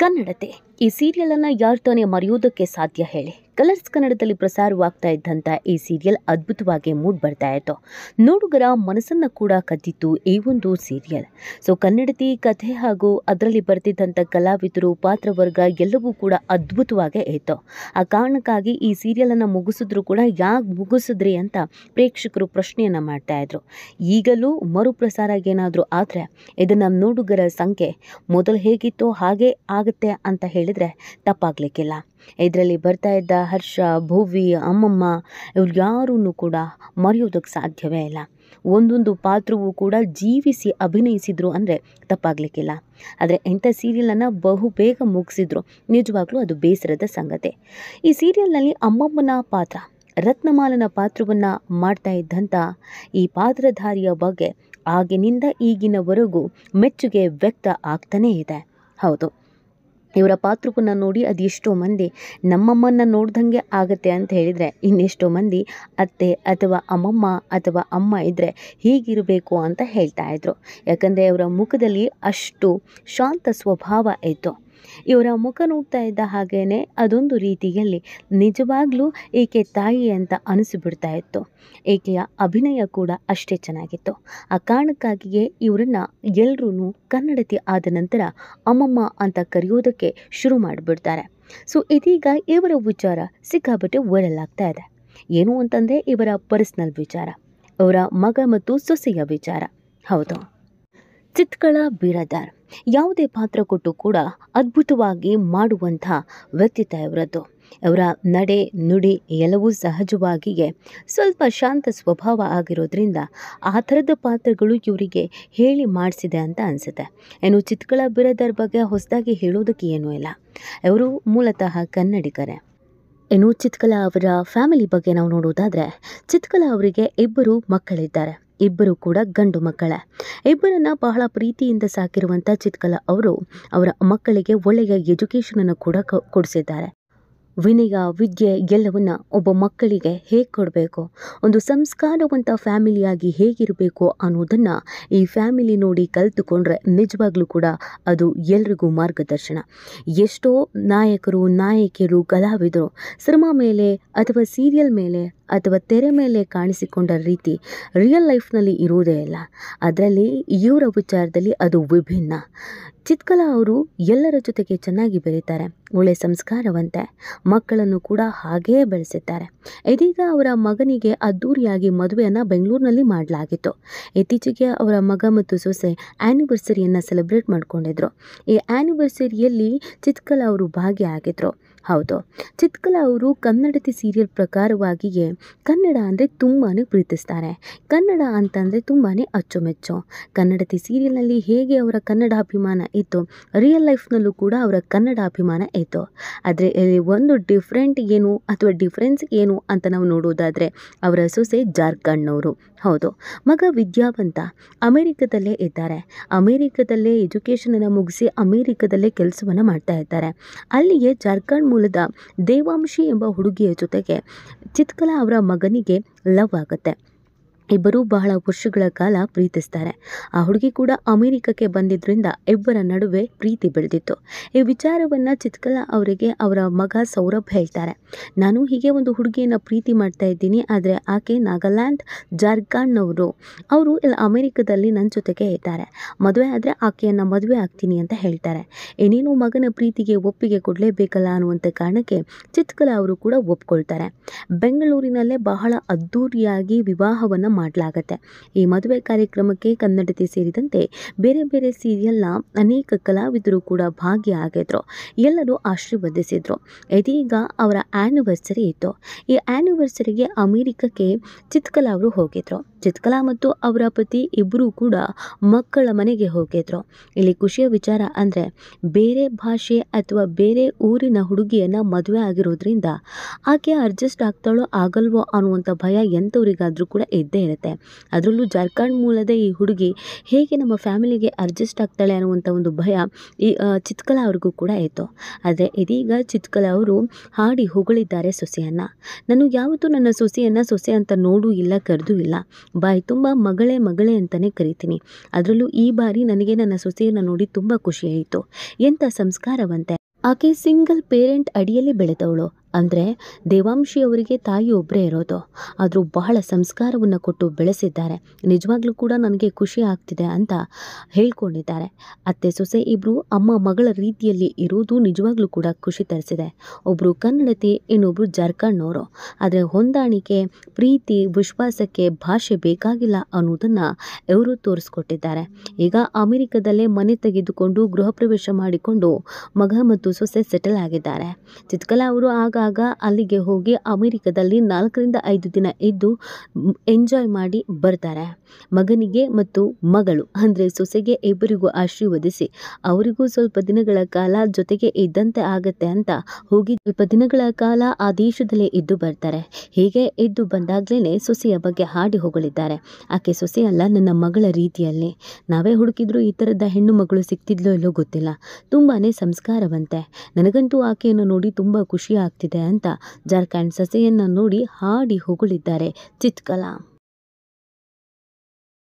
ಕನ್ನಡತೆ ಈ ಸೀರಿಯಲನ್ನು ಯಾರು ತಾನೇ ಮರೆಯೋದಕ್ಕೆ ಸಾಧ್ಯ ಹೇಳಿ ಕಲರ್ಸ್ ಕನ್ನಡದಲ್ಲಿ ಪ್ರಸಾರವಾಗ್ತಾ ಇದ್ದಂಥ ಈ ಸೀರಿಯಲ್ ಅದ್ಭುತವಾಗಿ ಮೂಡ್ ಬರ್ತಾ ಇತ್ತು ನೋಡುಗರ ಮನಸ್ಸನ್ನು ಕೂಡ ಕದ್ದಿತ್ತು ಈ ಒಂದು ಸೀರಿಯಲ್ ಸೊ ಕನ್ನಡತಿ ಕಥೆ ಹಾಗೂ ಅದರಲ್ಲಿ ಬರ್ತಿದ್ದಂಥ ಕಲಾವಿದರು ಪಾತ್ರವರ್ಗ ಎಲ್ಲವೂ ಕೂಡ ಅದ್ಭುತವಾಗೇ ಇತ್ತು ಆ ಕಾರಣಕ್ಕಾಗಿ ಈ ಸೀರಿಯಲನ್ನು ಮುಗಿಸಿದ್ರು ಕೂಡ ಯಾಕೆ ಮುಗಿಸಿದ್ರಿ ಅಂತ ಪ್ರೇಕ್ಷಕರು ಪ್ರಶ್ನೆಯನ್ನು ಮಾಡ್ತಾ ಇದ್ರು ಈಗಲೂ ಮರುಪ್ರಸಾರ ಏನಾದರೂ ಆದರೆ ಇದನ್ನು ನೋಡುಗರ ಸಂಖ್ಯೆ ಮೊದಲು ಹೇಗಿತ್ತೋ ಹಾಗೆ ಆಗುತ್ತೆ ಅಂತ ಹೇಳಿದರೆ ತಪ್ಪಾಗಲಿಕ್ಕಿಲ್ಲ ಇದರಲ್ಲಿ ಬರ್ತಾ ಇದ್ದ ಹರ್ಷ ಭುವಿ ಅಮ್ಮಮ್ಮ ಇವ್ರು ಯಾರೂ ಕೂಡ ಮರೆಯೋದಕ್ಕೆ ಸಾಧ್ಯವೇ ಇಲ್ಲ ಒಂದೊಂದು ಪಾತ್ರವೂ ಕೂಡ ಜೀವಿಸಿ ಅಭಿನಯಿಸಿದ್ರು ಅಂದರೆ ತಪ್ಪಾಗಲಿಕ್ಕಿಲ್ಲ ಆದರೆ ಇಂಥ ಸೀರಿಯಲನ್ನು ಬೇಗ ಮುಗಿಸಿದ್ರು ನಿಜವಾಗ್ಲೂ ಅದು ಬೇಸರದ ಸಂಗತಿ ಈ ಸೀರಿಯಲ್ನಲ್ಲಿ ಅಮ್ಮಮ್ಮನ ಪಾತ್ರ ರತ್ನಮಾಲನ ಪಾತ್ರವನ್ನು ಮಾಡ್ತಾ ಇದ್ದಂಥ ಈ ಪಾತ್ರಧಾರಿಯ ಬಗ್ಗೆ ಆಗಿನಿಂದ ಈಗಿನವರೆಗೂ ಮೆಚ್ಚುಗೆ ವ್ಯಕ್ತ ಆಗ್ತಾನೇ ಇದೆ ಹೌದು ಇವರ ಪಾತ್ರವನ್ನು ನೋಡಿ ಅದೆಷ್ಟೋ ಮಂದಿ ನಮ್ಮಮ್ಮನ್ನ ನೋಡ್ದಂಗೆ ಆಗುತ್ತೆ ಅಂತ ಹೇಳಿದರೆ ಇನ್ನೆಷ್ಟೋ ಮಂದಿ ಅತ್ತೆ ಅಥವಾ ಅಮ್ಮಮ್ಮ ಅಥವಾ ಅಮ್ಮ ಇದ್ದರೆ ಹೀಗಿರಬೇಕು ಅಂತ ಹೇಳ್ತಾ ಇದ್ರು ಯಾಕಂದರೆ ಅವರ ಮುಖದಲ್ಲಿ ಅಷ್ಟು ಶಾಂತ ಸ್ವಭಾವ ಇತ್ತು ಇವರ ಮುಖ ನೋಡ್ತಾ ಇದ್ದ ಹಾಗೇ ಅದೊಂದು ರೀತಿಯಲ್ಲಿ ನಿಜವಾಗ್ಲೂ ಈಕೆ ತಾಯಿ ಅಂತ ಅನಿಸಿಬಿಡ್ತಾ ಇತ್ತು ಈಕೆಯ ಅಭಿನಯ ಕೂಡ ಅಷ್ಟೇ ಚೆನ್ನಾಗಿತ್ತು ಆ ಕಾರಣಕ್ಕಾಗಿಯೇ ಇವರನ್ನು ಎಲ್ಲರೂ ಕನ್ನಡತಿ ಆದ ನಂತರ ಅಮ್ಮಮ್ಮ ಅಂತ ಕರೆಯೋದಕ್ಕೆ ಶುರು ಮಾಡಿಬಿಡ್ತಾರೆ ಸೊ ಇದೀಗ ಇವರ ವಿಚಾರ ಸಿಕ್ಕಾಬಿಟ್ಟು ವೈರಲ್ ಆಗ್ತಾ ಇದೆ ಏನು ಅಂತಂದರೆ ಇವರ ಪರ್ಸ್ನಲ್ ವಿಚಾರ ಅವರ ಮಗ ಮತ್ತು ಸೊಸೆಯ ವಿಚಾರ ಹೌದು ಚಿತ್ಕಳ ಬಿರದಾರ್ ಯಾವುದೇ ಪಾತ್ರ ಕೊಟ್ಟು ಕೂಡ ಅದ್ಭುತವಾಗಿ ಮಾಡುವಂಥ ವ್ಯಕ್ತಿತ್ವ ಇವರದ್ದು ಅವರ ನಡೆ ನುಡಿ ಎಲ್ಲವೂ ಸಹಜವಾಗಿಯೇ ಸ್ವಲ್ಪ ಶಾಂತ ಸ್ವಭಾವ ಆಗಿರೋದ್ರಿಂದ ಆ ಥರದ ಪಾತ್ರಗಳು ಇವರಿಗೆ ಹೇಳಿ ಮಾಡಿಸಿದೆ ಅಂತ ಅನಿಸುತ್ತೆ ಏನು ಚಿತ್ಕಳ ಬಿರದಾರ್ ಬಗ್ಗೆ ಹೊಸದಾಗಿ ಹೇಳೋದಕ್ಕೆ ಏನೂ ಇಲ್ಲ ಅವರು ಮೂಲತಃ ಕನ್ನಡಿಗರೇ ಇನ್ನು ಚಿತ್ಕಲಾ ಅವರ ಫ್ಯಾಮಿಲಿ ಬಗ್ಗೆ ನಾವು ನೋಡೋದಾದರೆ ಚಿತ್ಕಲಾ ಅವರಿಗೆ ಇಬ್ಬರು ಮಕ್ಕಳಿದ್ದಾರೆ ಇಬ್ಬರು ಕೂಡ ಗಂಡು ಮಕ್ಕಳ ಇಬ್ಬರನ್ನ ಬಹಳ ಪ್ರೀತಿಯಿಂದ ಸಾಕಿರುವಂಥ ಚಿತ್ಕಲ ಅವರು ಅವರ ಮಕ್ಕಳಿಗೆ ಒಳ್ಳೆಯ ಎಜುಕೇಷನನ್ನು ಕೂಡ ಕೊಡಿಸಿದ್ದಾರೆ ವಿನಯ ವಿದ್ಯೆ ಎಲ್ಲವನ್ನ ಒಬ್ಬ ಮಕ್ಕಳಿಗೆ ಹೇಗೆ ಕೊಡಬೇಕು ಒಂದು ಸಂಸ್ಕಾರವಂತ ಫ್ಯಾಮಿಲಿಯಾಗಿ ಹೇಗಿರಬೇಕು ಅನ್ನೋದನ್ನು ಈ ಫ್ಯಾಮಿಲಿ ನೋಡಿ ಕಲಿತುಕೊಂಡ್ರೆ ನಿಜವಾಗ್ಲೂ ಕೂಡ ಅದು ಎಲ್ರಿಗೂ ಮಾರ್ಗದರ್ಶನ ಎಷ್ಟೋ ನಾಯಕರು ನಾಯಕಿಯರು ಕಲಾವಿದರು ಸಿನಿಮಾ ಮೇಲೆ ಅಥವಾ ಸೀರಿಯಲ್ ಮೇಲೆ ಅಥವಾ ತೆರೆ ಮೇಲೆ ಕಾಣಿಸಿಕೊಂಡ ರೀತಿ ರಿಯಲ್ ಲೈಫ್ನಲ್ಲಿ ಇರುವುದೇ ಇಲ್ಲ ಅದರಲ್ಲಿ ಇವರ ವಿಚಾರದಲ್ಲಿ ಅದು ವಿಭಿನ್ನ ಚಿತ್ಕಲಾ ಅವರು ಎಲ್ಲರ ಜೊತೆಗೆ ಚೆನ್ನಾಗಿ ಬೆರೀತಾರೆ ಒಳ್ಳೆ ಸಂಸ್ಕಾರವಂತೆ ಮಕ್ಕಳನ್ನು ಕೂಡ ಹಾಗೇ ಬೆಳೆಸಿದ್ದಾರೆ ಇದೀಗ ಅವರ ಮಗನಿಗೆ ಅದ್ದೂರಿಯಾಗಿ ಮದುವೆಯನ್ನು ಬೆಂಗಳೂರಿನಲ್ಲಿ ಮಾಡಲಾಗಿತ್ತು ಇತ್ತೀಚೆಗೆ ಅವರ ಮಗ ಮತ್ತು ಸೊಸೆ ಆ್ಯನಿವರ್ಸರಿಯನ್ನು ಸೆಲೆಬ್ರೇಟ್ ಮಾಡಿಕೊಂಡಿದ್ರು ಈ ಆ್ಯನಿವರ್ಸರಿಯಲ್ಲಿ ಚಿತ್ಕಲಾ ಅವರು ಭಾಗಿಯಾಗಿದ್ದರು ಹೌದು ಚಿತ್ಕಲ ಅವರು ಕನ್ನಡತಿ ಸೀರಿಯಲ್ ಪ್ರಕಾರವಾಗಿಯೇ ಕನ್ನಡ ಅಂದರೆ ತುಂಬಾ ಪ್ರೀತಿಸ್ತಾರೆ ಕನ್ನಡ ಅಂತಂದರೆ ತುಂಬಾ ಅಚ್ಚುಮೆಚ್ಚು ಕನ್ನಡತಿ ಸೀರಿಯಲ್ನಲ್ಲಿ ಹೇಗೆ ಅವರ ಕನ್ನಡ ಅಭಿಮಾನ ಇತ್ತು ರಿಯಲ್ ಲೈಫ್ನಲ್ಲೂ ಕೂಡ ಅವರ ಕನ್ನಡ ಅಭಿಮಾನ ಇತ್ತು ಆದರೆ ಇಲ್ಲಿ ಒಂದು ಡಿಫ್ರೆಂಟ್ ಏನು ಅಥವಾ ಡಿಫ್ರೆನ್ಸ್ ಏನು ಅಂತ ನಾವು ನೋಡೋದಾದರೆ ಅವರ ಸೊಸೆ ಜಾರ್ಖಂಡ್ನವರು ಹೌದು ಮಗ ವಿದ್ಯಾವಂತ ಅಮೇರಿಕದಲ್ಲೇ ಇದ್ದಾರೆ ಅಮೇರಿಕದಲ್ಲೇ ಎಜುಕೇಷನನ್ನು ಮುಗಿಸಿ ಅಮೇರಿಕದಲ್ಲೇ ಕೆಲಸವನ್ನು ಮಾಡ್ತಾ ಇದ್ದಾರೆ ಅಲ್ಲಿಯೇ ಜಾರ್ಖಂಡ್ ಮೂಲದ ದೇವಾಂಶಿ ಎಂಬ ಹುಡುಗಿಯ ಜೊತೆಗೆ ಚಿತ್ಕಲಾ ಅವರ ಮಗನಿಗೆ ಲವ್ ಆಗುತ್ತೆ ಇಬ್ಬರೂ ಬಹಳ ವರ್ಷಗಳ ಕಾಲ ಪ್ರೀತಿಸ್ತಾರೆ ಆ ಹುಡುಗಿ ಕೂಡ ಅಮೆರಿಕಕ್ಕೆ ಬಂದಿದ್ದರಿಂದ ಇಬ್ಬರ ನಡುವೆ ಪ್ರೀತಿ ಬೆಳೆದಿತ್ತು ಈ ವಿಚಾರವನ್ನು ಚಿತ್ಕಲ ಅವರಿಗೆ ಅವರ ಮಗ ಸೌರಭ್ ಹೇಳ್ತಾರೆ ನಾನು ಹೀಗೆ ಒಂದು ಹುಡುಗಿಯನ್ನು ಪ್ರೀತಿ ಮಾಡ್ತಾ ಇದ್ದೀನಿ ಆದರೆ ಆಕೆ ನಾಗಾಲ್ಯಾಂಡ್ ಜಾರ್ಖಂಡ್ನವರು ಅವರು ಇಲ್ಲಿ ಅಮೆರಿಕದಲ್ಲಿ ನನ್ನ ಜೊತೆಗೆ ಇದ್ದಾರೆ ಮದುವೆ ಆದರೆ ಆಕೆಯನ್ನು ಮದುವೆ ಆಗ್ತೀನಿ ಅಂತ ಹೇಳ್ತಾರೆ ಏನೇನು ಮಗನ ಪ್ರೀತಿಗೆ ಒಪ್ಪಿಗೆ ಕೊಡಲೇಬೇಕಲ್ಲ ಅನ್ನುವಂಥ ಕಾರಣಕ್ಕೆ ಚಿತ್ಕಲ ಅವರು ಕೂಡ ಒಪ್ಕೊಳ್ತಾರೆ ಬೆಂಗಳೂರಿನಲ್ಲೇ ಬಹಳ ಅದ್ದೂರಿಯಾಗಿ ವಿವಾಹವನ್ನು ಮಾಡಲಾಗುತ್ತೆ ಈ ಮದುವೆ ಕಾರ್ಯಕ್ರಮಕ್ಕೆ ಕನ್ನಡತಿ ಸೇರಿದಂತೆ ಬೇರೆ ಬೇರೆ ಸೀರಿಯಲ್ನ ಅನೇಕ ಕಲಾವಿದರು ಕೂಡ ಭಾಗಿಯಾಗಿದ್ರು ಎಲ್ಲರೂ ಆಶೀರ್ವದಿಸಿದ್ರು ಇದೀಗ ಅವರ ಆ್ಯನಿವರ್ಸರಿ ಇತ್ತು ಈ ಆ್ಯನಿವರ್ಸರಿಗೆ ಅಮೇರಿಕಕ್ಕೆ ಚಿತ್ಕಲಾ ಅವರು ಹೋಗಿದ್ರು ಚಿತ್ಕಲಾ ಮತ್ತು ಅವರ ಪತಿ ಇಬ್ಬರೂ ಕೂಡ ಮಕ್ಕಳ ಮನೆಗೆ ಹೋಗಿದ್ರು ಇಲ್ಲಿ ಖುಷಿಯ ವಿಚಾರ ಅಂದರೆ ಬೇರೆ ಭಾಷೆ ಅಥವಾ ಬೇರೆ ಊರಿನ ಹುಡುಗಿಯನ್ನು ಮದುವೆ ಆಗಿರೋದ್ರಿಂದ ಆಕೆ ಅಡ್ಜಸ್ಟ್ ಆಗ್ತಾಳೋ ಆಗಲ್ವೋ ಅನ್ನುವಂಥ ಭಯ ಎಂಥವರಿಗಾದರೂ ಕೂಡ ಇದ್ದೇ ಇರುತ್ತೆ ಅದರಲ್ಲೂ ಜಾರ್ಖಂಡ್ ಮೂಲದ ಈ ಹುಡುಗಿ ಹೇಗೆ ನಮ್ಮ ಫ್ಯಾಮಿಲಿಗೆ ಅಡ್ಜಸ್ಟ್ ಆಗ್ತಾಳೆ ಅನ್ನುವಂಥ ಒಂದು ಭಯ ಈ ಚಿತ್ಕಲಾ ಅವ್ರಿಗೂ ಕೂಡ ಇತ್ತು ಆದರೆ ಇದೀಗ ಚಿತ್ಕಲಾ ಅವರು ಹಾಡಿ ಹೊಗಳಿದ್ದಾರೆ ಸೊಸೆಯನ್ನು ನಾನು ಯಾವತ್ತೂ ನನ್ನ ಸೊಸೆಯನ್ನು ಸೊಸೆ ಅಂತ ನೋಡು ಇಲ್ಲ ಕರೆದು ಇಲ್ಲ ಬಾಯಿ ತುಂಬ ಮಗಳೇ ಮಗಳೇ ಅಂತಲೇ ಕರಿತೀನಿ ಅದರಲ್ಲೂ ಈ ಬಾರಿ ನನಗೆ ನನ್ನ ಸೊಸೆಯನ್ನು ನೋಡಿ ತುಂಬ ಖುಷಿಯಾಯಿತು ಎಂಥ ಸಂಸ್ಕಾರವಂತೆ ಆಕೆ ಸಿಂಗಲ್ ಪೇರೆಂಟ್ ಅಡಿಯಲ್ಲಿ ಬೆಳೆದವಳು ಅಂದರೆ ದೇವಾಂಶಿ ಅವರಿಗೆ ತಾಯಿ ಒಬ್ಬರೇ ಇರೋದು ಆದರೂ ಬಹಳ ಸಂಸ್ಕಾರವನ್ನು ಕೊಟ್ಟು ಬೆಳೆಸಿದ್ದಾರೆ ನಿಜವಾಗ್ಲೂ ಕೂಡ ನನಗೆ ಖುಷಿ ಆಗ್ತಿದೆ ಅಂತ ಹೇಳ್ಕೊಂಡಿದ್ದಾರೆ ಅತ್ತೆ ಸೊಸೆ ಇಬ್ಬರು ಅಮ್ಮ ಮಗಳ ರೀತಿಯಲ್ಲಿ ಇರೋದು ನಿಜವಾಗ್ಲೂ ಕೂಡ ಖುಷಿ ತರಿಸಿದೆ ಒಬ್ಬರು ಕನ್ನಡತಿ ಇನ್ನೊಬ್ಬರು ಜಾರ್ಖಂಡ್ನವರು ಆದರೆ ಹೊಂದಾಣಿಕೆ ಪ್ರೀತಿ ವಿಶ್ವಾಸಕ್ಕೆ ಭಾಷೆ ಬೇಕಾಗಿಲ್ಲ ಅನ್ನೋದನ್ನು ಇವರು ತೋರಿಸ್ಕೊಟ್ಟಿದ್ದಾರೆ ಈಗ ಅಮೆರಿಕದಲ್ಲೇ ಮನೆ ತೆಗೆದುಕೊಂಡು ಗೃಹ ಪ್ರವೇಶ ಮಾಡಿಕೊಂಡು ಮಗ ಮತ್ತು ಸೊಸೆ ಸೆಟಲ್ ಆಗಿದ್ದಾರೆ ಚಿತ್ಕಲಾ ಅವರು ಆಗ ಆಗಾಗ ಅಲ್ಲಿಗೆ ಹೋಗಿ ಅಮೆರಿಕದಲ್ಲಿ ನಾಲ್ಕರಿಂದ ಐದು ದಿನ ಇದ್ದು ಎಂಜಾಯ್ ಮಾಡಿ ಬರ್ತಾರೆ ಮಗನಿಗೆ ಮತ್ತು ಮಗಳು ಅಂದರೆ ಸೊಸೆಗೆ ಇಬ್ಬರಿಗೂ ಆಶೀರ್ವದಿಸಿ ಅವರಿಗೂ ಸ್ವಲ್ಪ ದಿನಗಳ ಕಾಲ ಜೊತೆಗೆ ಇದ್ದಂತೆ ಆಗತ್ತೆ ಅಂತ ಹೋಗಿ ಸ್ವಲ್ಪ ದಿನಗಳ ಕಾಲ ಆ ದೇಶದಲ್ಲೇ ಇದ್ದು ಬರ್ತಾರೆ ಹೀಗೆ ಇದ್ದು ಬಂದಾಗಲೇ ಸೊಸೆಯ ಬಗ್ಗೆ ಹಾಡಿ ಹೊಗಳಿದ್ದಾರೆ ಆಕೆ ಸೊಸೆಯಲ್ಲ ನನ್ನ ಮಗಳ ರೀತಿಯಲ್ಲಿ ನಾವೇ ಹುಡುಕಿದ್ರು ಈ ಥರದ ಹೆಣ್ಣು ಮಗಳು ಸಿಕ್ತಿದ್ಲೋ ಇಲ್ಲೋ ಗೊತ್ತಿಲ್ಲ ತುಂಬಾ ಸಂಸ್ಕಾರವಂತೆ ನನಗಂತೂ ಆಕೆಯನ್ನು ನೋಡಿ ತುಂಬ ಖುಷಿ ಆಗ್ತಿದೆ ಅಂತ ಜಾರ್ಖಂಡ್ ಸಸಿಯನ್ನು ನೋಡಿ ಹಾಡಿ ಹೊಗಳಿದ್ದಾರೆ ಚಿತ್ಕಲಾ